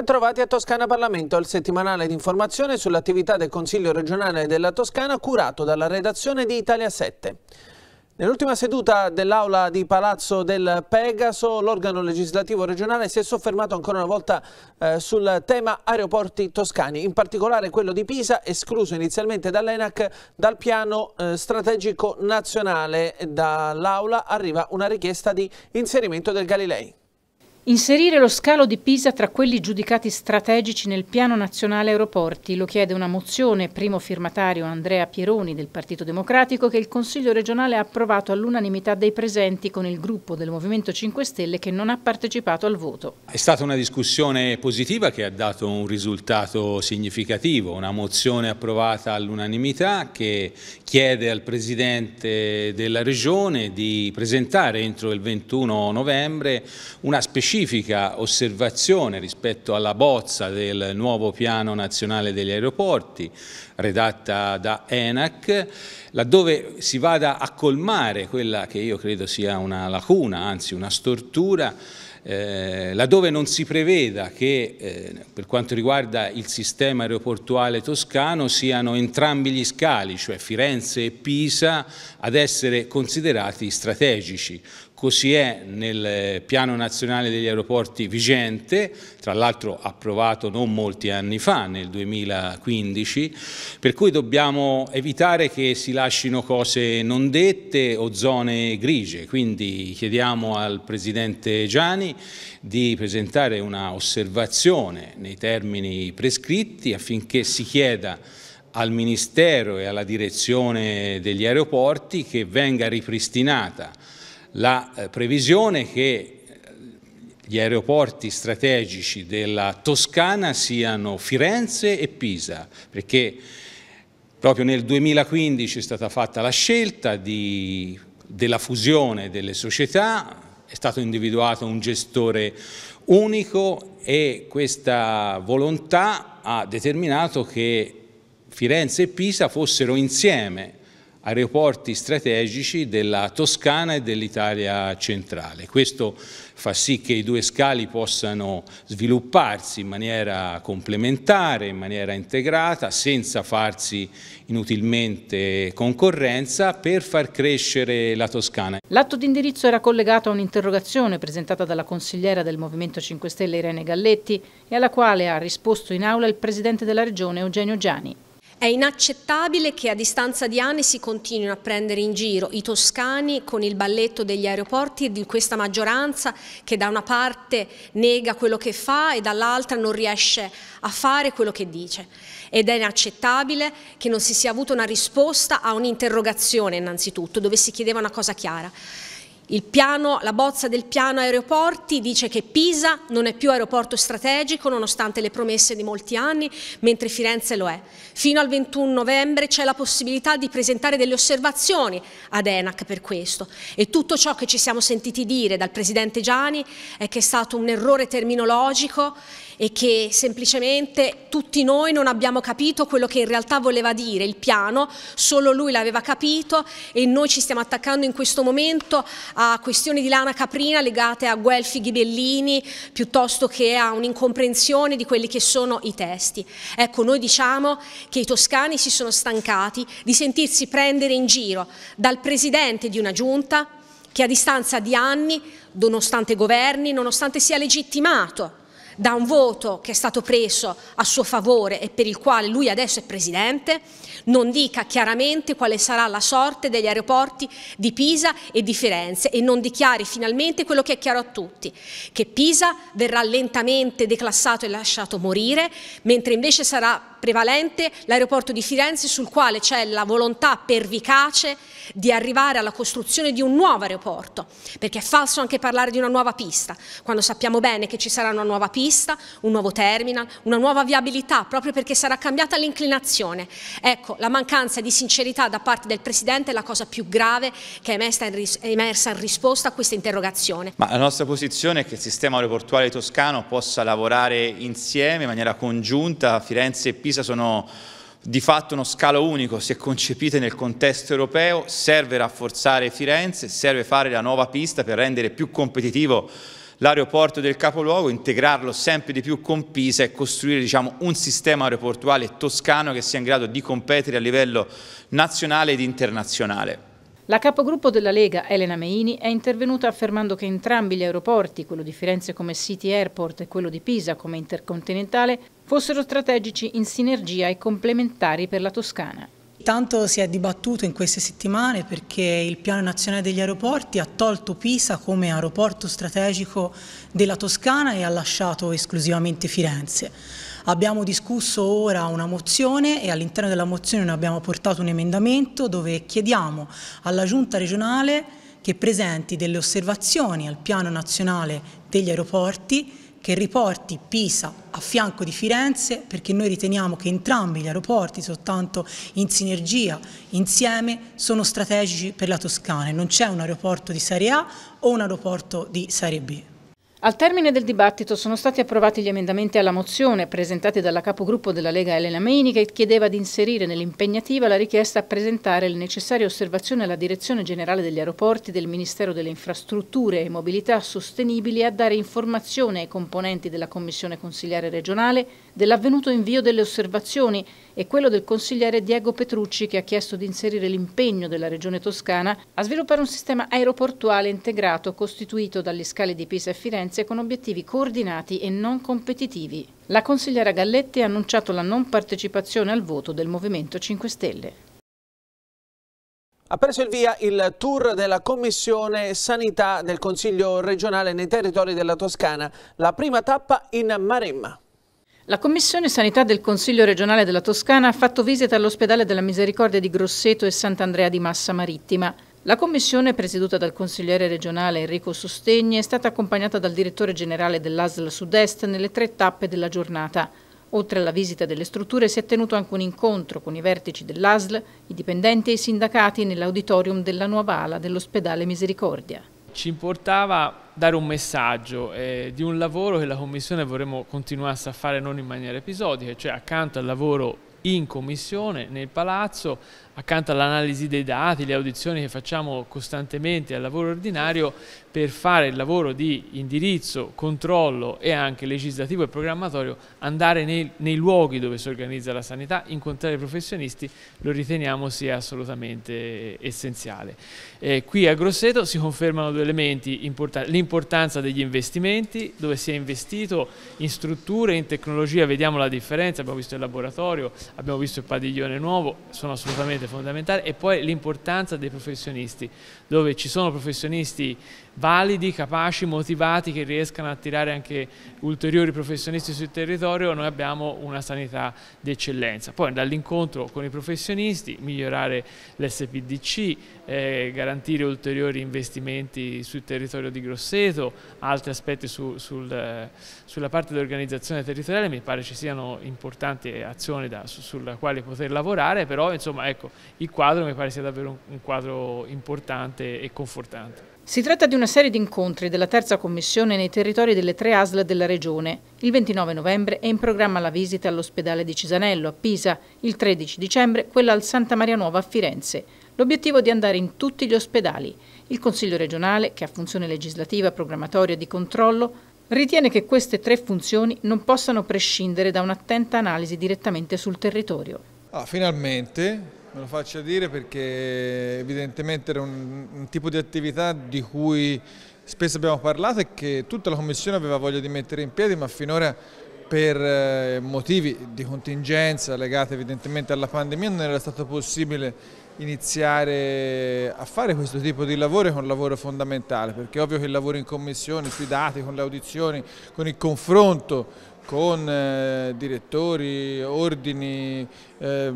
Bentrovati a Toscana Parlamento, al settimanale di informazione sull'attività del Consiglio regionale della Toscana curato dalla redazione di Italia 7. Nell'ultima seduta dell'aula di Palazzo del Pegaso, l'organo legislativo regionale si è soffermato ancora una volta eh, sul tema aeroporti toscani, in particolare quello di Pisa, escluso inizialmente dall'ENAC dal piano eh, strategico nazionale. Dall'aula arriva una richiesta di inserimento del Galilei. Inserire lo scalo di Pisa tra quelli giudicati strategici nel piano nazionale aeroporti lo chiede una mozione primo firmatario Andrea Pieroni del Partito Democratico che il Consiglio regionale ha approvato all'unanimità dei presenti con il gruppo del Movimento 5 Stelle che non ha partecipato al voto. È stata una discussione positiva che ha dato un risultato significativo, una mozione approvata all'unanimità che chiede al Presidente della Regione di presentare entro il 21 novembre una specifica specifica osservazione rispetto alla bozza del nuovo piano nazionale degli aeroporti redatta da ENAC, laddove si vada a colmare quella che io credo sia una lacuna, anzi una stortura, eh, laddove non si preveda che eh, per quanto riguarda il sistema aeroportuale toscano siano entrambi gli scali, cioè Firenze e Pisa, ad essere considerati strategici, Così è nel eh, piano nazionale degli aeroporti vigente, tra l'altro approvato non molti anni fa, nel 2015, per cui dobbiamo evitare che si lasciano cose non dette o zone grigie. Quindi chiediamo al Presidente Gianni di presentare una osservazione nei termini prescritti affinché si chieda al Ministero e alla direzione degli aeroporti che venga ripristinata la eh, previsione che eh, gli aeroporti strategici della Toscana siano Firenze e Pisa, perché proprio nel 2015 è stata fatta la scelta di, della fusione delle società, è stato individuato un gestore unico e questa volontà ha determinato che Firenze e Pisa fossero insieme aeroporti strategici della Toscana e dell'Italia centrale. Questo fa sì che i due scali possano svilupparsi in maniera complementare, in maniera integrata, senza farsi inutilmente concorrenza per far crescere la Toscana. L'atto di indirizzo era collegato a un'interrogazione presentata dalla consigliera del Movimento 5 Stelle Irene Galletti e alla quale ha risposto in aula il presidente della Regione Eugenio Gianni. È inaccettabile che a distanza di anni si continuino a prendere in giro i toscani con il balletto degli aeroporti e di questa maggioranza che da una parte nega quello che fa e dall'altra non riesce a fare quello che dice. Ed è inaccettabile che non si sia avuta una risposta a un'interrogazione innanzitutto, dove si chiedeva una cosa chiara piano, la bozza del piano aeroporti dice che Pisa non è più aeroporto strategico nonostante le promesse di molti anni, mentre Firenze lo è. Fino al 21 novembre c'è la possibilità di presentare delle osservazioni ad ENAC per questo e tutto ciò che ci siamo sentiti dire dal Presidente Gianni è che è stato un errore terminologico e che semplicemente tutti noi non abbiamo capito quello che in realtà voleva dire il piano, solo lui l'aveva capito e noi ci stiamo attaccando in questo momento a questioni di lana caprina legate a guelfi ghibellini piuttosto che a un'incomprensione di quelli che sono i testi. Ecco, noi diciamo che i toscani si sono stancati di sentirsi prendere in giro dal presidente di una giunta che a distanza di anni, nonostante governi, nonostante sia legittimato da un voto che è stato preso a suo favore e per il quale lui adesso è presidente, non dica chiaramente quale sarà la sorte degli aeroporti di Pisa e di Firenze e non dichiari finalmente quello che è chiaro a tutti, che Pisa verrà lentamente declassato e lasciato morire, mentre invece sarà prevalente l'aeroporto di Firenze sul quale c'è la volontà pervicace di arrivare alla costruzione di un nuovo aeroporto, perché è falso anche parlare di una nuova pista, quando sappiamo bene che ci sarà una nuova pista, un nuovo terminal, una nuova viabilità, proprio perché sarà cambiata l'inclinazione. Ecco, la mancanza di sincerità da parte del Presidente è la cosa più grave che è emersa in, ris emersa in risposta a questa interrogazione. Ma la nostra posizione è che il sistema aeroportuale toscano possa lavorare insieme in maniera congiunta, a Firenze e Pisa Pisa sono di fatto uno scalo unico, se concepite nel contesto europeo, serve rafforzare Firenze, serve fare la nuova pista per rendere più competitivo l'aeroporto del capoluogo, integrarlo sempre di più con Pisa e costruire diciamo, un sistema aeroportuale toscano che sia in grado di competere a livello nazionale ed internazionale. La capogruppo della Lega, Elena Meini, è intervenuta affermando che entrambi gli aeroporti, quello di Firenze come City Airport e quello di Pisa come Intercontinentale, fossero strategici in sinergia e complementari per la Toscana. Tanto si è dibattuto in queste settimane perché il piano nazionale degli aeroporti ha tolto Pisa come aeroporto strategico della Toscana e ha lasciato esclusivamente Firenze. Abbiamo discusso ora una mozione e all'interno della mozione ne abbiamo portato un emendamento dove chiediamo alla Giunta regionale che presenti delle osservazioni al piano nazionale degli aeroporti che riporti Pisa a fianco di Firenze perché noi riteniamo che entrambi gli aeroporti soltanto in sinergia, insieme, sono strategici per la Toscana e non c'è un aeroporto di serie A o un aeroporto di serie B. Al termine del dibattito sono stati approvati gli emendamenti alla mozione presentati dalla capogruppo della Lega Elena Meini che chiedeva di inserire nell'impegnativa la richiesta a presentare le necessarie osservazioni alla Direzione Generale degli Aeroporti del Ministero delle Infrastrutture e Mobilità Sostenibili e a dare informazione ai componenti della Commissione Consigliare Regionale dell'avvenuto invio delle osservazioni e quello del consigliere Diego Petrucci che ha chiesto di inserire l'impegno della Regione Toscana a sviluppare un sistema aeroportuale integrato costituito dalle scale di Pisa e Firenze con obiettivi coordinati e non competitivi. La consigliera Galletti ha annunciato la non partecipazione al voto del Movimento 5 Stelle. Ha preso il via il tour della Commissione Sanità del Consiglio regionale nei territori della Toscana, la prima tappa in Maremma. La Commissione Sanità del Consiglio regionale della Toscana ha fatto visita all'ospedale della Misericordia di Grosseto e Sant'Andrea di Massa Marittima. La commissione, presieduta dal consigliere regionale Enrico Sostegni, è stata accompagnata dal direttore generale dell'ASL Sud-Est nelle tre tappe della giornata. Oltre alla visita delle strutture si è tenuto anche un incontro con i vertici dell'ASL, i dipendenti e i sindacati nell'auditorium della nuova ala dell'ospedale Misericordia. Ci importava dare un messaggio eh, di un lavoro che la Commissione vorremmo continuasse a fare non in maniera episodica, cioè accanto al lavoro in Commissione, nel Palazzo, accanto all'analisi dei dati, le audizioni che facciamo costantemente al lavoro ordinario, per fare il lavoro di indirizzo, controllo e anche legislativo e programmatorio, andare nei, nei luoghi dove si organizza la sanità, incontrare i professionisti, lo riteniamo sia assolutamente essenziale. Eh, qui a Grosseto si confermano due elementi l'importanza degli investimenti, dove si è investito in strutture, in tecnologia, vediamo la differenza, abbiamo visto il laboratorio, abbiamo visto il padiglione nuovo, sono assolutamente assolutamente fondamentale e poi l'importanza dei professionisti, dove ci sono professionisti validi, capaci, motivati, che riescano a attirare anche ulteriori professionisti sul territorio, noi abbiamo una sanità d'eccellenza. Poi dall'incontro con i professionisti, migliorare l'SPDC, eh, garantire ulteriori investimenti sul territorio di Grosseto, altri aspetti su, sul, sulla parte dell'organizzazione territoriale, mi pare ci siano importanti azioni da, su, sulla quale poter lavorare, però insomma ecco, il quadro mi pare sia davvero un, un quadro importante e confortante. Si tratta di una serie di incontri della terza commissione nei territori delle tre ASL della regione. Il 29 novembre è in programma la visita all'ospedale di Cisanello a Pisa, il 13 dicembre quella al Santa Maria Nuova a Firenze. L'obiettivo è di andare in tutti gli ospedali. Il Consiglio regionale, che ha funzione legislativa, programmatoria e di controllo, ritiene che queste tre funzioni non possano prescindere da un'attenta analisi direttamente sul territorio. Ah, finalmente Me lo faccio dire perché evidentemente era un, un tipo di attività di cui spesso abbiamo parlato e che tutta la Commissione aveva voglia di mettere in piedi ma finora per eh, motivi di contingenza legati evidentemente alla pandemia non era stato possibile iniziare a fare questo tipo di lavoro che è un lavoro fondamentale perché è ovvio che il lavoro in commissione sui dati, con le audizioni, con il confronto con eh, direttori, ordini, eh,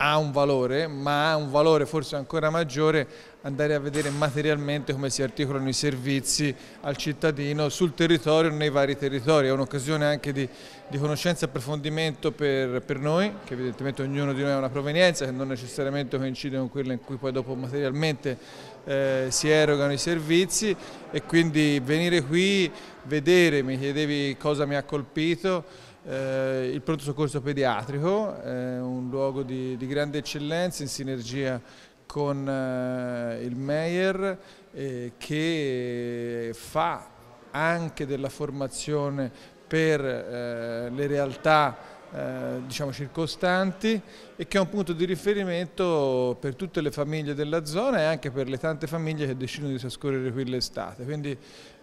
ha un valore, ma ha un valore forse ancora maggiore andare a vedere materialmente come si articolano i servizi al cittadino sul territorio, nei vari territori. È un'occasione anche di, di, conoscenza e approfondimento per, per, noi, che evidentemente ognuno di noi ha una provenienza che non necessariamente coincide con quella in cui poi dopo materialmente eh, si erogano i servizi e quindi venire qui, vedere, mi chiedevi cosa mi ha colpito, eh, il pronto soccorso pediatrico, eh, un luogo di, di, grande eccellenza in sinergia con eh, il Meier eh, che fa anche della formazione per eh, le realtà eh, diciamo circostanti e che è un punto di riferimento per tutte le famiglie della zona e anche per le tante famiglie che decidono di trascorrere qui l'estate. Quindi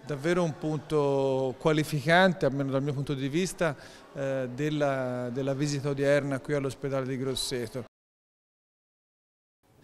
davvero un punto qualificante, almeno dal mio punto di vista, eh, della, della visita odierna qui all'ospedale di Grosseto.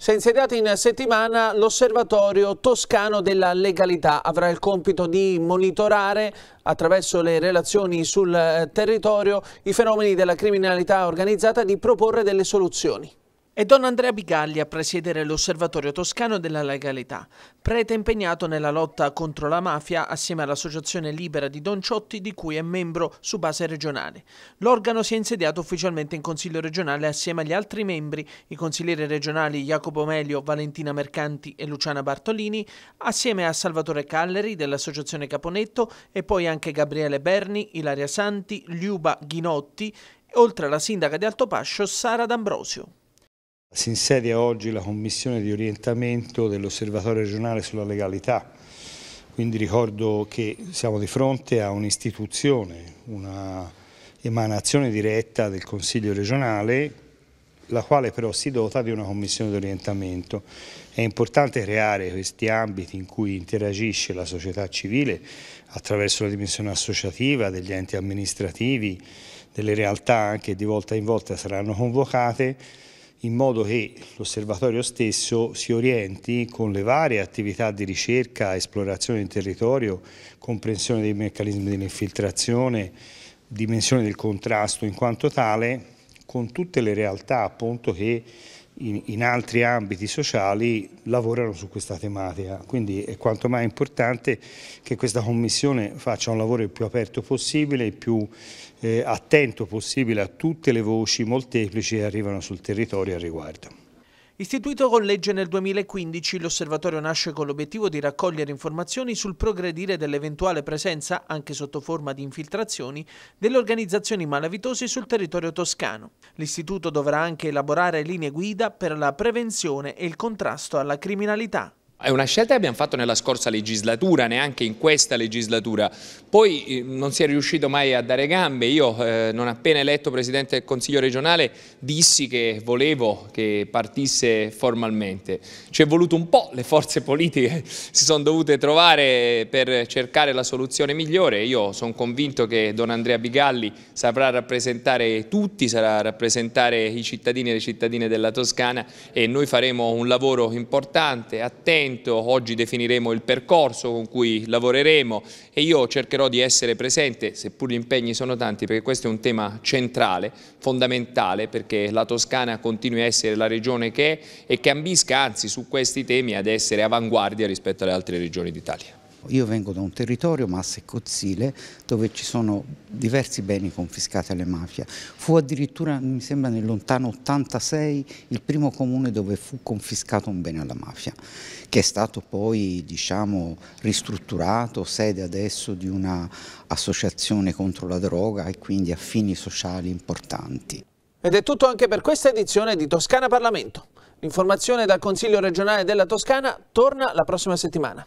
Si è insediato in settimana l'Osservatorio Toscano della Legalità. Avrà il compito di monitorare attraverso le relazioni sul eh, territorio i fenomeni della criminalità organizzata e di proporre delle soluzioni. È Don Andrea Bigalli a presiedere l'Osservatorio Toscano della Legalità, prete impegnato nella lotta contro la mafia assieme all'Associazione Libera di Don Ciotti di cui è membro su base regionale. L'organo si è insediato ufficialmente in Consiglio regionale assieme agli altri membri, i consiglieri regionali Jacopo Melio, Valentina Mercanti e Luciana Bartolini, assieme a Salvatore Calleri dell'Associazione Caponetto e poi anche Gabriele Berni, Ilaria Santi, Liuba Ghinotti, oltre alla sindaca di Altopascio Sara D'Ambrosio. Si insedia oggi la commissione di orientamento dell'Osservatorio regionale sulla legalità, quindi ricordo che siamo di fronte a un'istituzione, una emanazione diretta del Consiglio regionale, la quale però si dota di una commissione di orientamento. È importante creare questi ambiti in cui interagisce la società civile attraverso la dimensione associativa degli enti amministrativi, delle realtà che di volta in volta saranno convocate in modo che l'osservatorio stesso si orienti con le varie attività di ricerca, esplorazione del territorio, comprensione dei meccanismi dell'infiltrazione, dimensione del contrasto in quanto tale, con tutte le realtà appunto che in, in altri ambiti sociali lavorano su questa tematica, quindi è quanto mai importante che questa commissione faccia un lavoro il più aperto possibile, il più eh, attento possibile a tutte le voci molteplici che arrivano sul territorio al riguardo. Istituito con legge nel 2015, l'osservatorio nasce con l'obiettivo di raccogliere informazioni sul progredire dell'eventuale presenza, anche sotto forma di infiltrazioni, delle organizzazioni malavitose sul territorio toscano. L'istituto dovrà anche elaborare linee guida per la prevenzione e il contrasto alla criminalità. È una scelta che abbiamo fatto nella scorsa legislatura, neanche in questa legislatura. Poi eh, non si è riuscito mai a dare gambe. Io, eh, non appena eletto Presidente del Consiglio regionale, dissi che volevo che partisse formalmente. Ci è voluto un po', le forze politiche si sono dovute trovare per cercare la soluzione migliore. Io sono convinto che Don Andrea Bigalli saprà rappresentare tutti, sarà rappresentare i cittadini e le cittadine della Toscana e noi faremo un lavoro importante, attento, appuntamento, oggi definiremo il percorso con cui lavoreremo e io cercherò di essere presente, seppur gli impegni sono tanti, perché questo è un tema centrale, fondamentale, perché la Toscana continui a essere la regione che è e che ambisca anzi su questi temi ad essere avanguardia rispetto alle altre regioni d'Italia. Io vengo da un territorio, Massa e Cozzile, dove ci sono diversi beni confiscati alle mafie. Fu addirittura, mi sembra, nel lontano 86 il primo comune dove fu confiscato un bene alla mafia, che è stato poi diciamo, ristrutturato, sede adesso di un'associazione contro la droga e quindi a fini sociali importanti. Ed è tutto anche per questa edizione di Toscana Parlamento. L'informazione dal Consiglio regionale della Toscana torna la prossima settimana.